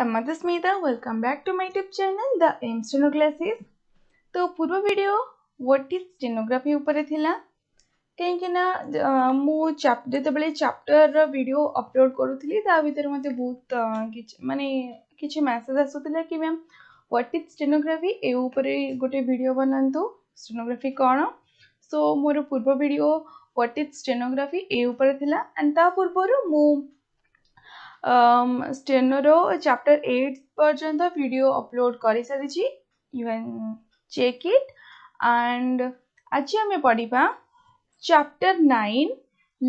I'm Madhusmita. Welcome back to tube tip channel The aim तो पूर्व video what is stenography उपरे थिला कहीं ना मु चैप्टर जेतेबेले चैप्टर रो वीडियो अपलोड करूथली ता भर मते बहुत किछ माने मेसेज आसुथिला कि मैम व्हाट इज स्टेनोग्राफी ए उपरे गोटे वीडियो बनांतु स्टेनोग्राफी कौन सो मोर पूर्व वीडियो व्हाट इज स्टेनोग्राफी ए उपरे थिला एंड ता पूर्वरु मु स्टेन रो चैप्टर एट पर्यटन वीडियो अपलोड कर सारी यून चेक इट एंड आज आम पढ़ा chapter nine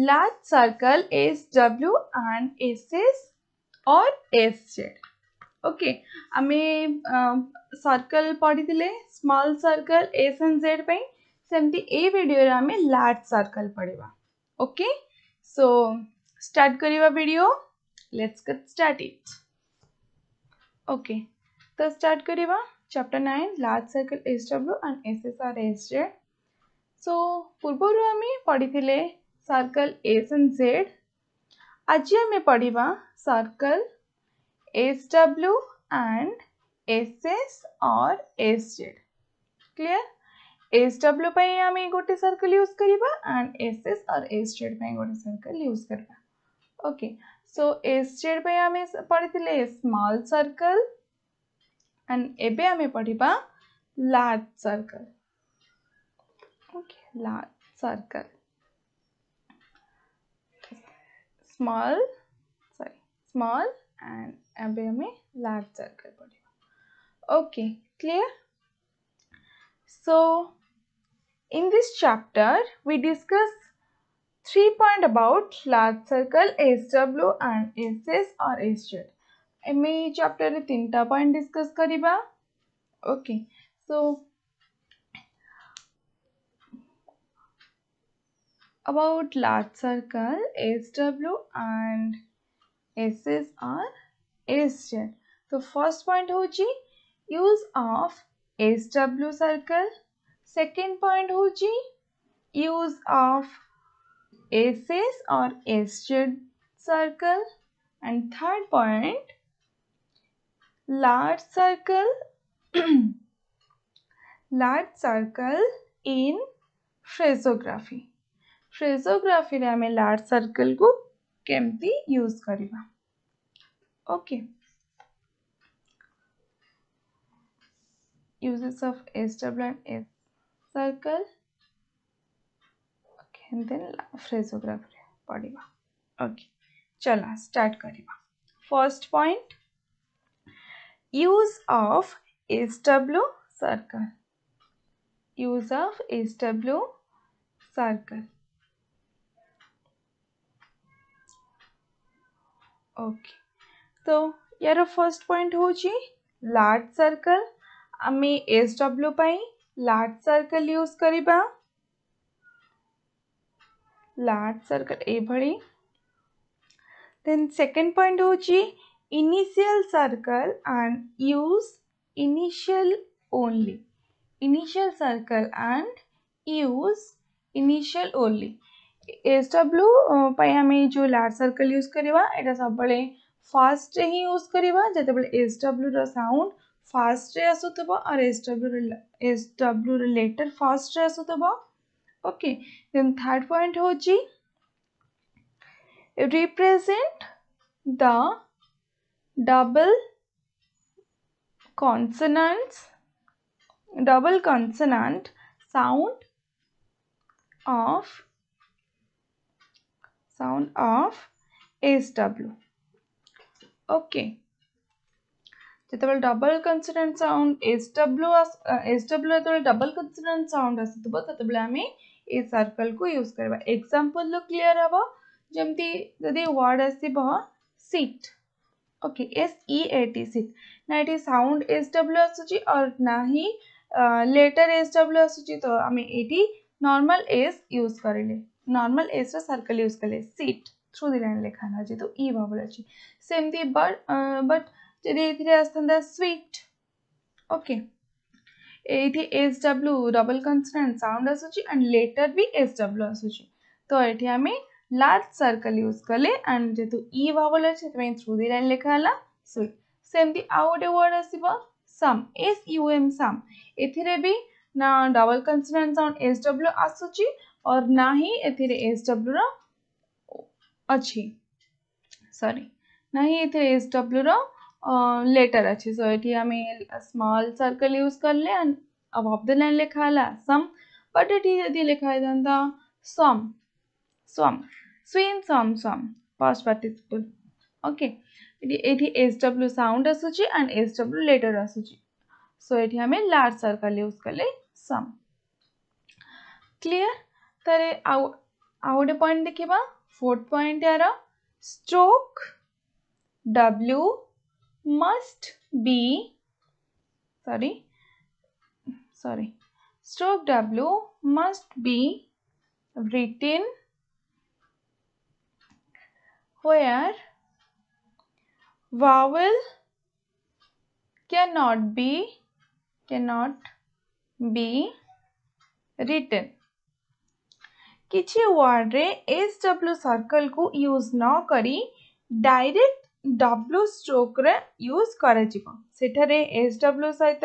large circle S W and S S और एस जेड ओके आम सर्कल पढ़ी small circle S and Z पर सेमती ए वीडियो आम लार्ज सर्कल पढ़ा ओके सो स्टार्ट करवा video let's get started okay तो स्टार्ट करेगा chapter nine large circle S W and S S or S Z so पूर्वर आम पढ़ी सर्कल एस एंड जेड आज आम पढ़ा circle S W and S S or S Z clear S W आम गोटे सर्कल यूज करवा and S S or S Z गोटे सर्कल यूज करवा okay okay. So, S by आमे पढ़ितिले small circle and एबे आमे पढ़िबा large circle. Okay, large circle. Small, sorry, small and एबे आमे large circle पढ़िबा. Okay, clear? So, in this chapter, we discuss Three point about large circle SW and SS or SZ. ଆମେ ଏଇ ଚାପ୍ଟରରେ ତିନିଟା point discuss କରିବା okay so about large circle SW and SS or SZ. So first point hoji use of SW circle. Second point hoji use of a face or a shaped circle and third point large circle large circle in phrasography phrasography re ame large circle ko kemti use kariba okay uses of s SW and S circle and then phraseograph पढ़ा okay चला start करवा first point use of S W circle use of S W circle okay तो यार first point हूँ large circle आम S W large circle use करवा large circle ये भली देन सेकंड पॉइंट हूँ initial circle and use initial only initial circle and use initial only S W आम जो लार्ज सर्कल यूज करवा यहाँ सब फास्ट ही यूज करवा जो एस डब्ल्यू राउंड फास्ट आसू थ और S W S W letter first आसू okay then third point hoji represent the double consonants double consonant sound of sound of sw okay ଯେତେବେଳେ double consonant sound S W S W ଯେତେବେଳେ double consonant sound ଆସୁଥିବ ସେତେବେଳେ ଆମେ ए circle को use करवा example लो क्लियर हम जमती जदि वर्ड आस seat okay S E T seat ना ये साउंड एस डब्ल्यू आसूँ और ना ही लेटर एस डब्ल्यू आसूँ आम ये नॉर्मल एस यूज करें नर्माल एस रर्कल यूज कले सीट थ्रू दी लाइन लिखा ना तो इ भावल अच्छे सेमती बट बट जी ए sweet okay S W double consonant sound आसूची एंड लेटर भी एस डब्ल्यू आसूची तो ये आम लार्ज सर्कल यूज कले एंड जेहतु इ वावल अच्छे थ्रू दि लाइन लिखाला सुई सेमती आउ गोटे वर्ड आसम एस यू एम साम ए double consonant sound S W आसूची और ना ही एस डब्ल्यू रही ना ही एस डब्ल्यू रहा लेटर अं, अच्छे सो ये आम स्मॉल सर्कल यूज कर ले द लाइन लिखा ला सम बट यदि लिखा जाता सम सम स्वीन sum sum past participle okay एटी एस डब्ल्यू साउंड आसूची एंड एस डब्ल्यू लेटर आसूची सो ये आम लार्ज सर्कल यूज कले सम क्लीयर तर आउ गोटे पॉइंट देखा फोर्थ पॉइंट यार stroke W must be sorry sorry stroke w must be written where vowel cannot be cannot be written କିଛି ୱାର୍ଡ଼ରେ ଏସ୍ ଡବ୍ଲ୍ୟୁ ସର୍କଲକୁ ୟୁଜ୍ ନ କରି ଡାଇରେକ୍ଟ डब्ल्यू स्ट्रोक यूज कर एस डब्ल्यू सहित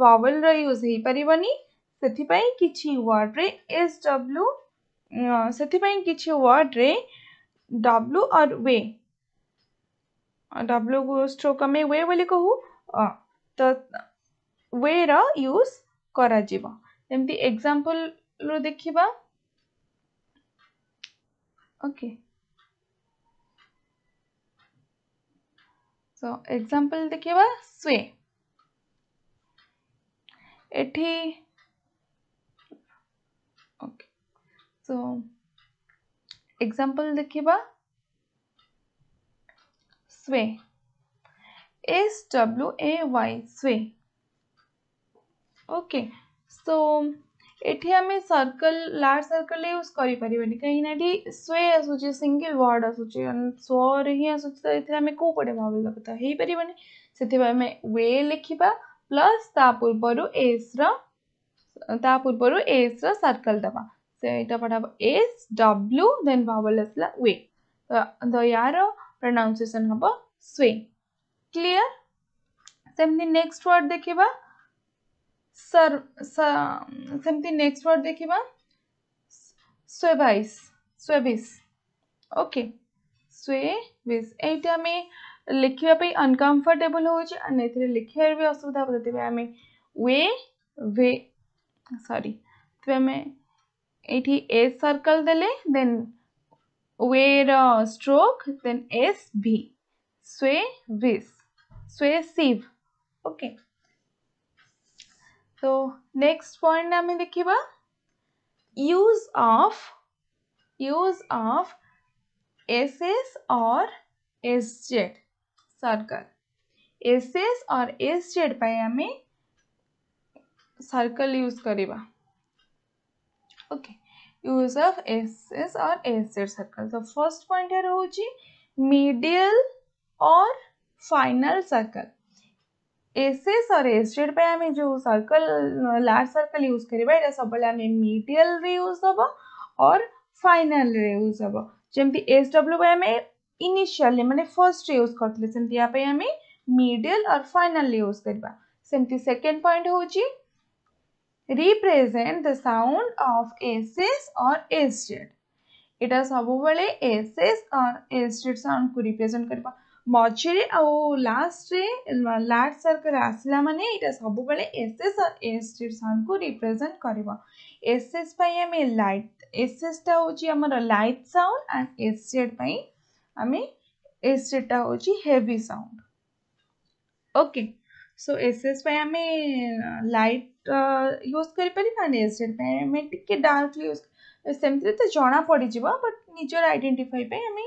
वावल रूज हो पारे से किसी वर्ड्रे एस डब्ल्यू से किसी वर्ड्रे डब्ल्यू और वे डब्ल्यू को स्ट्रोक आम वे बोली कहू तो वे रूज करमती एक्जामपल रु देखा ओके okay. सो एग्जांपल देखिए स्वे एठी सो एग्जांपल देखिए sway S W A Y sway okay so एटी आम सर्कल लार्ज सर्कल यूज करें कहीं स्वे आसूँ सिंगल वार्ड आसूँ ही आसूँ तो ये आम कौपटे भावल कथा हो पारे से आम वे लिखा प्लस ता पूर्व एस रूर्व एस रर्कल दबा से एस डब्ल्यू देन भावल आसला वे तो यार प्रनाउनसीएसन हम sway clear same next word देखा सर सेमती नेक्स्ट वर्ड देखा स्वेभाइस स्वेभिस ओके स्वेभिस यही आम लिखाप अनकम्फर्टेबल होने लिखा भी असुविधा होता है आम वे वे सरी तो आम ये ए सर्कल देले देन वे स्ट्रोक देन एस भी स्वे विस् ओके okay. तो नेक्स्ट पॉइंट आम देखा use of use of S S और S Z circle S S और एस जेड आम सर्कल यूज करवा okay use of S S और एस जेड सर्कल तो फर्स्ट पॉइंट रोज मीडियल और फाइनल सर्कल एसेस और एसिड पे आम जो सर्कल लार्ज सर्कल यूज करवा सब मीडियल यूज हम और फाइनाल यूज हम जमी एस पे आम इनिशियाल मैंने फर्स्ट यूज करेंगे मीडियल और फाइनाल यूज करवा सेमती सेकेंड पॉइंट हूँ रिप्रेजेंट द साउंड अफ एसेस और एसडेड यहाँ सब बेले और एसडेड साउंड को रिप्रेजेंट रिप्रेजे ମଝିରେ ଆଉ ଲାଷ୍ଟରେ ଲାର୍ଜ ସର୍କଲ୍ ଆସିଲା ମାନେ ଏଇଟା ସବୁବେଳେ ଏସ୍ଏସ୍ ଏସ୍ ସାଉଣ୍ଡକୁ ରିପ୍ରେଜେଣ୍ଟ କରିବ ଏସ୍ଏସ୍ ପାଇଁ ଆମେ ଲାଇଟ୍ ଏସ୍ଏସ୍ଟା ହେଉଛି ଆମର light sound and S Z ପାଇଁ ଆମେ ଏସ୍ ଜେଡ୍ଟା ହେଉଛି heavy sound okay so S S পাই আমি লাইট ইউজ করিপারিবা আন্ড এসএড পাই আমি টিকে ডার্ক ইউজ সেমতি তো জনা পড়িযিব বট নিজের আইডেন্টিফাই পাই আমি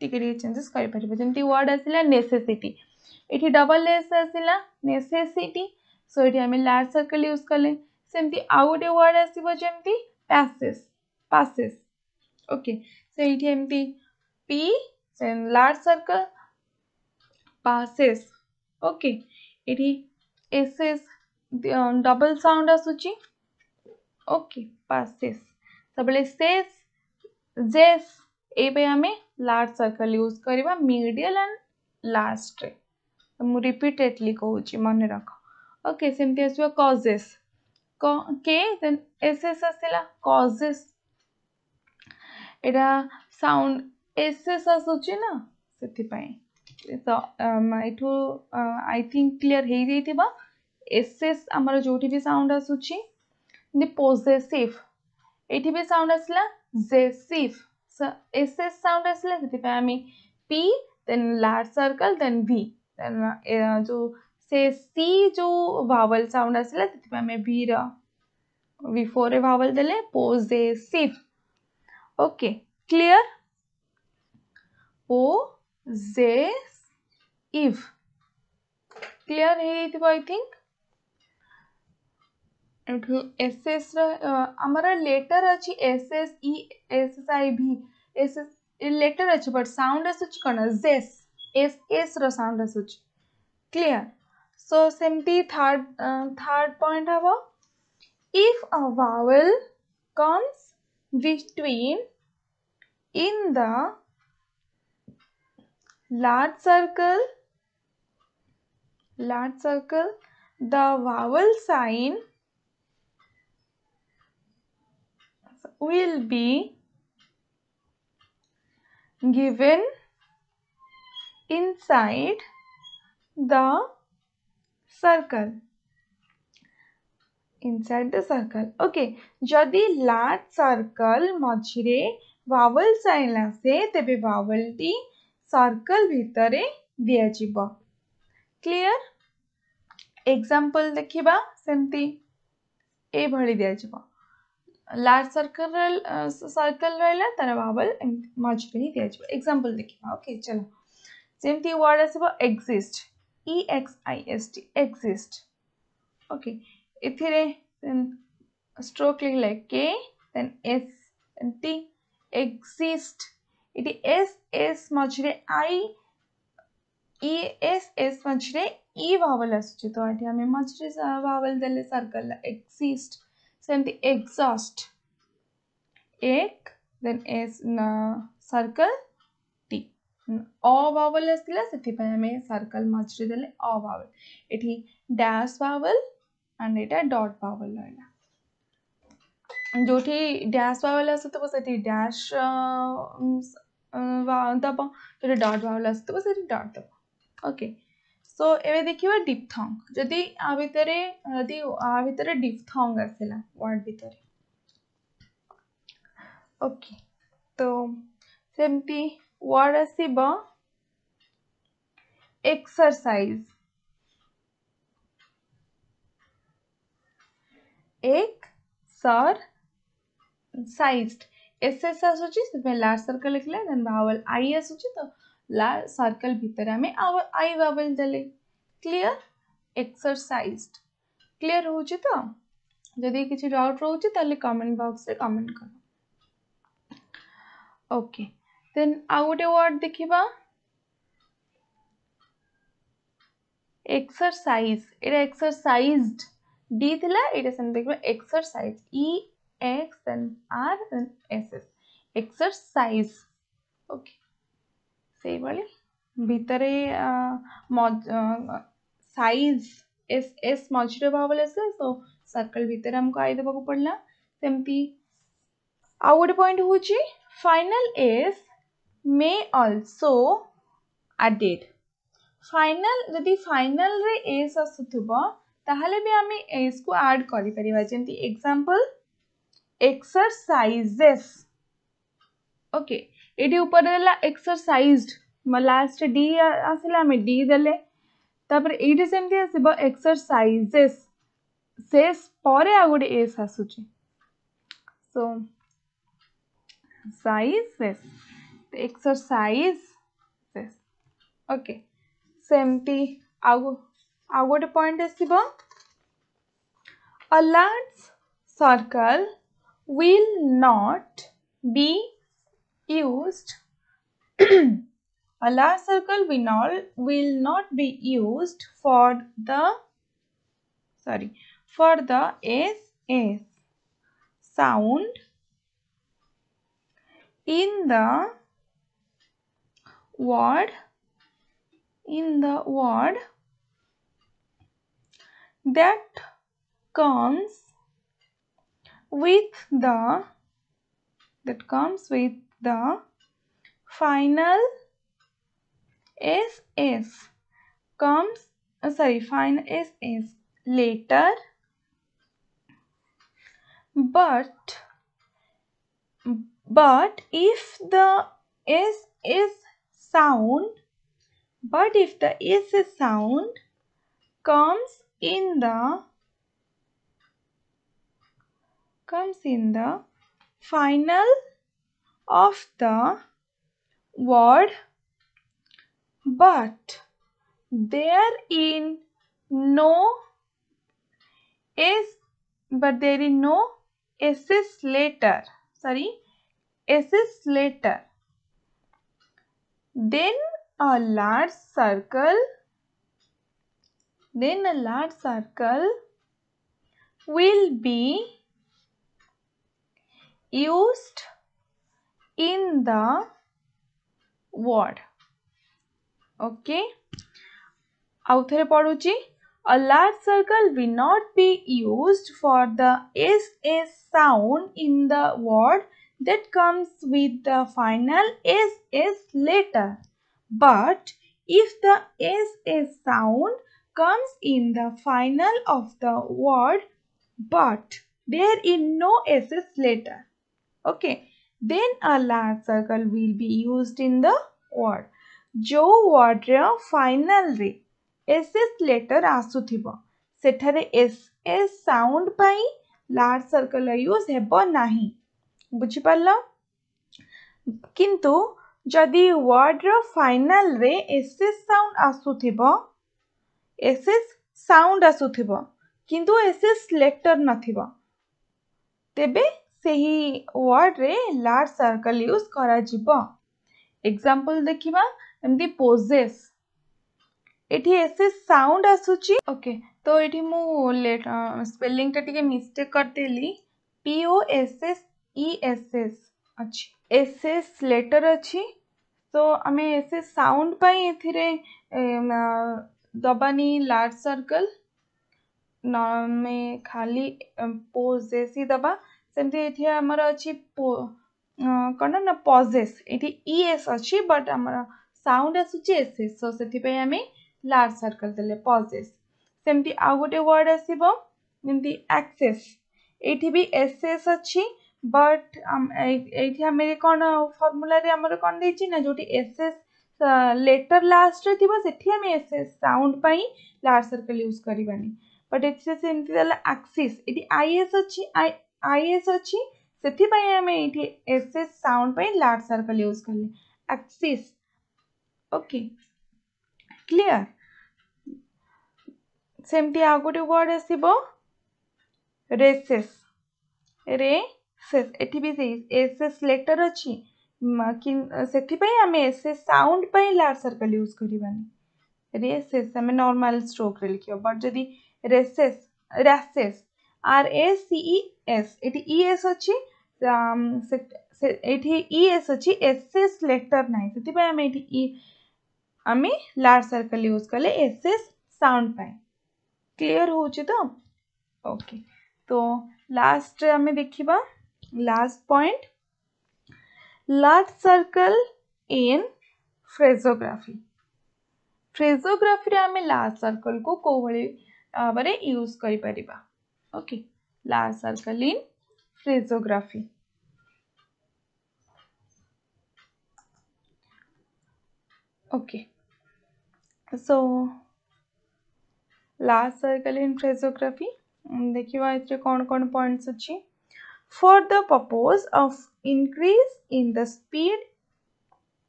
टे चेजेस करमी वर्ड आसा नेसेसीटी डबल एस आसा नेसेसीटी सो ये आम लार्ज सर्कल यूज कले सेमती आउ गए वर्ड आसमती पैसेस पासेस ओके सो ये एमती से लार्ज सर्कल पासेस ओके ये एस एस डबल साउंड आसूची ओके पासेस सब जेस ये आम लार्ज सर्कल यूज करवा मीडियल एंड लास्ट रिपीटेडली कह मन रख ओके सेमती आस कजेस के एस एस आसला कजेस यहाँ साउंड एस एस आसूचना से यू आई थिंक क्लीयर हो जा एस एस आम जो भी साउंड आसूस पोजेसीफ ये भी साउंड आसला जेसीफ S is sound is less पे हमें P then large circle then V then uh, जो से C जो vowel sound आसला ସେଥି ପାଇଁ ଆମେ V ର V4 ରେ vowel ଦେଲେ possessive okay clear possessive clear ହେଇଯାଇଥିବ i think एस एस रमर लेटर अच्छे एस एस इ एस एस आई भी एस एस लेटर अच्छे बट साउंड आसूच कौन एस एस राउंड आसूच क्लीयर सो सेमती थर्ड थार्ड पॉइंट हम if a vowel comes between in the large circle large circle the vowel sign will be given inside the circle inside the circle okay jodi large circle majhre vowel sign ase tebe vowel ti circle bhitare diya jibo clear example dekhiba example ए সেমতি दिया দিয়াযিব large circle uh, circle રહેલા તારા vowel મજબૂરી દે છે example દેખીવા okay ચલો જેમતી વર્ડ આસીબો exist E X I S T exist okay એથિરે then stroke লিখলে k then s then t exist এটি s s মঝিরে i e s s মঝিরে e vowel আসছে তো এটি আমি মঝিরে vowel দেলে circle exist and the exhaust egg then s circle t a vowel ଆସିଥିଲା ସେଥିପାଇଁ ଆମେ ସର୍କଲ ମଝିରେ ଦେଲେ ଅ ଭାୱେଲ ଏଠି ଡ୍ୟାସ୍ ଭାୱେଲ ଆଣ୍ଡ ଏଇଟା ଡଟ୍ ଭାୱେଲ ରହିଲା ଯେଉଁଠି ଡ୍ୟାସ୍ ଭାୱେଲ ଆସୁଥିବ ସେଠି ଡ୍ୟାସ୍ ଦେବ ଯେଉଁଠି ଡଟ୍ ଭାୱେଲ ଆସୁଥିବ ସେଠି ଡଟ୍ ଦେବ ଓକେ সো এবে দেখিবা ডিপথং যদি আ ভিতরে যদি আ ভিতরে ডিপথং আসিলা ওয়ার্ড ভিতরে ওকে তো সেমতি ওয়ার্ড আসিব এক্সারসাইজ एक सर साइज्ड एस एस आसूची लार्ज सर्कल लिखला देन भावल आई आसूची तो लाल सर्कल भितर आम आई बाबल दे क्लीयर एक्सरसाइज क्लीयर हो तो जदि किसी डाउट रोच कमेंट बक्स कमेंट कर ओके देन आ गए वर्ड देखा एक्सरसाइज एटा एक्सरसाइज डी थी ये देख exercise E X then R then S S exercise okay से भितर सैज एस एस मझीर भावल से सो सर्कल भितर आमको आई देवाक पड़ा सेमती आ गए पॉइंट हूँ final S may also added final जदि फाइनल रे एस ताहले भी आम एस को आड करपरती एग्जांपल एक्सरसाइजेस ओके ये ऊपर एक्सरसाइज मैं लास्ट डी आस आम डी दे एक्सरसाइजेस से गोटे एस आसुचे सो सैज एक्सरसाइज ओके सेमती आ गोटे point as circle will not be used a large circle will will not be used for the sorry for the s s sound in the word in the word that comes with the that comes with the final is comes uh, sorry final is later but but if the s is sound but if the s is sound comes in the comes in the final of the word but there in no is but there in no ss later sorry ss later then a large circle then a large circle will be used in the ward okay author ପଢୁଛି a large circle will not be used for the s s sound in the word that comes with the final s s letter but if the s s sound comes in the final of the word but there is no s s letter okay Then a large circle will be used in the word. जो ୱାର୍ଡ଼ର ଫାଇନାଲରେ S S letter ଆସୁଥିବ ସେଠାରେ S S sound ପାଇଁ large circle use ହେବ ନାହିଁ ବୁଝିପାରିଲ କିନ୍ତୁ ଯଦି ୱାର୍ଡ଼ର ଫାଇନାଲରେ ଏସ୍ ଏସ୍ ସାଉଣ୍ଡ ଆସୁଥିବ ଏସ୍ ଏସ୍ ସାଉଣ୍ଡ ଆସୁଥିବ କିନ୍ତୁ ଏସ୍ ଏସ୍ ଲେଟର ନଥିବ ତେବେ से ही वर्ड रे लार्ज सर्कल यूज कर एग्जांपल देखा एमती पोजेस ये साउंड आसूची ओके तो ये मुझे स्पेलींग मिस्टेक करदेली P O S S E S S अच्छी एस एस लेटर अच्छी तो आम एस एस साउंड दबानी लार्ज सर्कल न खाली पोजेस ही दबा ସେମିତି ଏଠି ଆମର ଅଛି କ'ଣ ନା ପଜେସ୍ ଏଠି ଇ ଏସ୍ ଅଛି ବଟ୍ ଆମର ସାଉଣ୍ଡ ଆସୁଛି ଏସ୍ ଏସ୍ ସୋ ସେଥିପାଇଁ ଆମେ ଲାର୍ଜ ସର୍କଲ୍ ଦେଲେ ପଜେସ୍ ସେମିତି ଆଉ ଗୋଟେ ୱାର୍ଡ଼ ଆସିବ ଯେମିତି ଆକ୍ସେସ୍ ଏଇଠି ବି ଏସ୍ ଏସ୍ ଅଛି ବଟ୍ ଏଇଠି ଆମେ କ'ଣ ଫର୍ମୁଲାରେ ଆମର କ'ଣ ଦେଇଛି ନା ଯେଉଁଠି ଏସ୍ ଏସ୍ ଲେଟର୍ ଲାଷ୍ଟରେ ଥିବ ସେଠି ଆମେ ଏସ୍ ଏସ୍ ସାଉଣ୍ଡ ପାଇଁ ଲାର୍ଜ ସର୍କଲ୍ ୟୁଜ୍ କରିବାନି ବଟ୍ ଏକ୍ସେସ୍ ଏମିତି ଦେଲା ଆକ୍ସିସ୍ ଏଠି ଆଇ ଏସ୍ ଅଛି ଆଇ आई एस अच्छी से आम ये S S sound large circle use कर ले एक्सीस ओके क्लीयर सेमती आ गोटे वर्ड आसेस रे सेस भी एस एस लेटर अच्छी से आम S S sound large circle use करवानी रेसेस आम नॉर्मल स्ट्रोक रे लिख बट जदि recess रासेस are A C S ये इएस अच्छी इएस अच्छी एस एस लेटर ना से आम आम लार्ज सर्कल यूज कले एस एस साउंड क्लीयर हो तो ओके तो लास्ट आम देखा last point large circle in phraseography phraseography आम लार्ज सर्कल को कौली भाव यूज कर okay large circle in phrasography okay so last circle in phraseography देखा ए कौन कौन पॉइंट्स अच्छी for the purpose of increase in the speed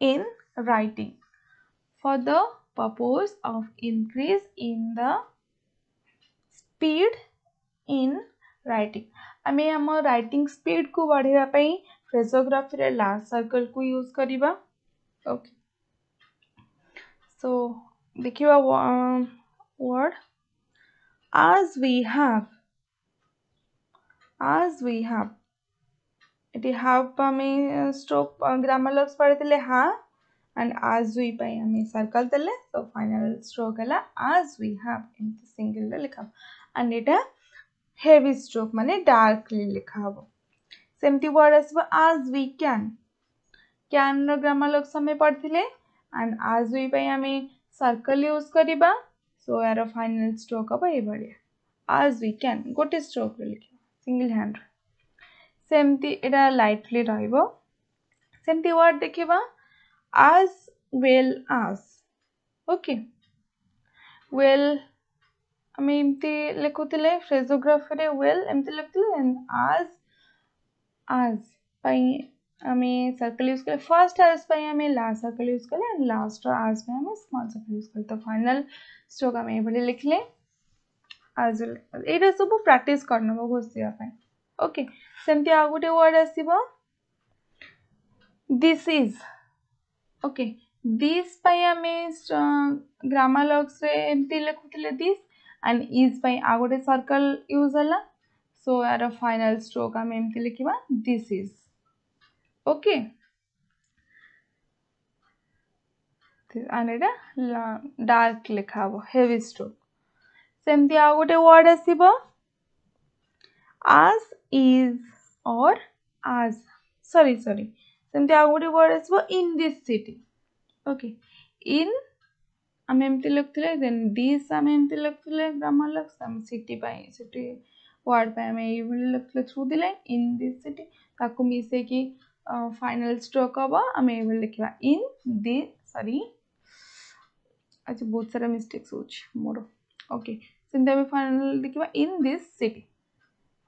in writing for the purpose of increase in the speed in writing आम आम writing speed को बढ़ावापी phraseography last circle को यूज करवा ओके सो देख वर्ड आज वी हाव आज वि हाव ये हाफ आम स्ट्रोक ग्राम लक्स पढ़ी थे हा एंड आज वी आम सर्कल दे तो फाइनाल स्ट्रोक है as we have M single लिखा एंड यहाँ হেভি স্ট্রোক মানে ডার্কলি লেখা হব ସେମିତି ୱାର୍ଡ଼ ଆସିବ ଆଜ୍ ୱି କ୍ୟାନ୍ କ୍ୟାନ୍ର ଗ୍ରାମାର୍ ଲକ୍ସ ଆମେ ପଢ଼ିଥିଲେ ଆଣ୍ଡ ଆଜ୍ ୱି ପାଇଁ ଆମେ ସର୍କଲ୍ ୟୁଜ୍ କରିବା ସୋ ଏହାର ଫାଇନାଲ୍ ଷ୍ଟ୍ରୋକ୍ ହେବ ଏଇଭଳିଆ ଆଜ୍ ୱି କ୍ୟାନ୍ ଗୋଟେ ଷ୍ଟ୍ରୋକ୍ରେ ଲେଖିବା ସିଙ୍ଗିଲ୍ ହ୍ୟାଣ୍ଡରେ ସେମିତି ଏଇଟା ଲାଇଟ୍ଲି ରହିବ ସେମିତି ୱାର୍ଡ଼ ଦେଖିବା as well as okay well आम एम लिखुले फ्रेजोग्राफर वेल एम लिखुले एंड आज आज आम सर्कल यूज कले फर्स्ट आज आम लास्ट सर्कल यूज कले एंड लास्ट आज आम स्मल सर्कल यूज कले तो फाइनाल स्ट्रोक आम ये लिखले आज ये तो सब प्राक्ट कर ओके सेमती आ गोटे word as this is okay this दिस्पाई आम ग्रामालक्स एमती लिखुले दिस एंड इज पर आ गोटे सर्कल यूज है सो यार फाइनाल स्ट्रोक आम एम लिखा दिस इज ओके डार्क लिखा हेवी स्ट्रोक सेमती आ गए वर्ड आस आज इज और आज सॉरी सॉरी सेमती आ गोटे word as in this city okay in आम एमती लिखुले देन दिस आम एमती लिखुले ग्रामर सिटी सिटी वार्ड पर लिखुले थ्रू इन दिस सिटी ताको मिसे कि फाइनाल स्ट्रोक हम आम ये लिखा इन दि सरी अच्छा बहुत सारा मिस्टेक्स होर ओके से देखा इन दिस सिटी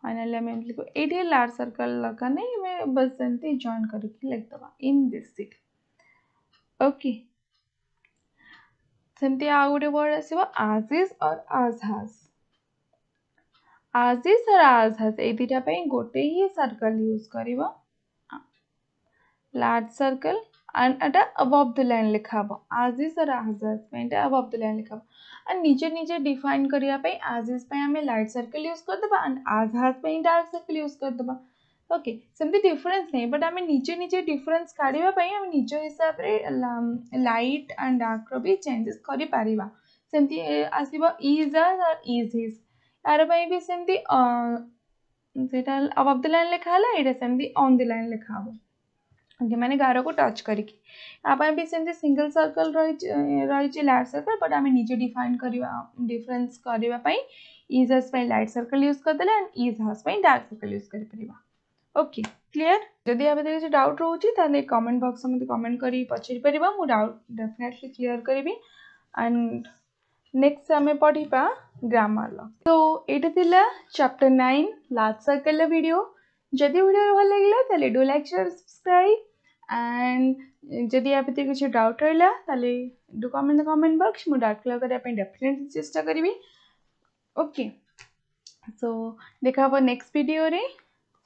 फाइनाली आम लिख ये लार्ज सर्कल लगा नहीं बस जॉइन करके लिखदे इन दिस सिटी ओके सेमती आ गोटे वर्ड आस और आजहाज आजीज और आजहाज ये दुटाप गोटे ही सर्कल यूज कर large circle and at the line लिखा आजिज और आजहाजा अबव द लाइन लिखा एंड निजे निजे डिफाइन करने आजिज लाइट सर्कल यूज करदे and as has dark circle use करदेबा ओके सेमती डिफरेन्स नहीं बट आम निजे निजे डिफरेन्स काढ़ापी निज हिसाब से लाइट एंड डार्क भी चेंजेस कर आसब इज आर इज इज यार भी सेमती अब द लाइन लिखाला ये सेमती अन् द लाइन लिखा हे ओके मैंने गार को टच करके यहाँ भी सेमती सिंगल सर्कल रही रही लाइट सर्कल बट आम निजे डिफाइन करवा डिफरेन्स करने is house light circle use करदे and is house dark circle use करपरिया ଓକେ କ୍ଲିୟର୍ ଯଦି ୟା ଭିତରେ କିଛି ଡାଉଟ୍ ରହୁଛି ତାହେଲେ କମେଣ୍ଟ ବକ୍ସରେ ମୋତେ କମେଣ୍ଟ କରି ପଚାରି ପାରିବା ମୁଁ ଡାଉଟ୍ ଡେଫିନେଟଲି କ୍ଲିୟର୍ କରିବି ଆଣ୍ଡ ନେକ୍ସଟ ଆମେ ପଢ଼ିବା ଗ୍ରାମାର ଲ ତ ଏଇଟା ଥିଲା ଚାପ୍ଟର ନାଇନ୍ ଲାଷ୍ଟ ସର୍କଲର ଭିଡ଼ିଓ ଯଦି ଭିଡ଼ିଓ ଭଲ ଲାଗିଲା ତାହେଲେ do like share subscribe and ଯଦି ୟା ଭିତରେ କିଛି ଡାଉଟ୍ ରହିଲା ତାହେଲେ ଡୁ କମେଣ୍ଟ କମେଣ୍ଟ ବକ୍ସ ମୁଁ ଡାଉଟ୍ କ୍ଲିୟର କରିବା ପାଇଁ ଡେଫିନେଟଲି ଚେଷ୍ଟା କରିବି ଓକେ ସୋ ଦେଖା ହେବ ନେକ୍ସଟ ଭିଡ଼ିଓରେ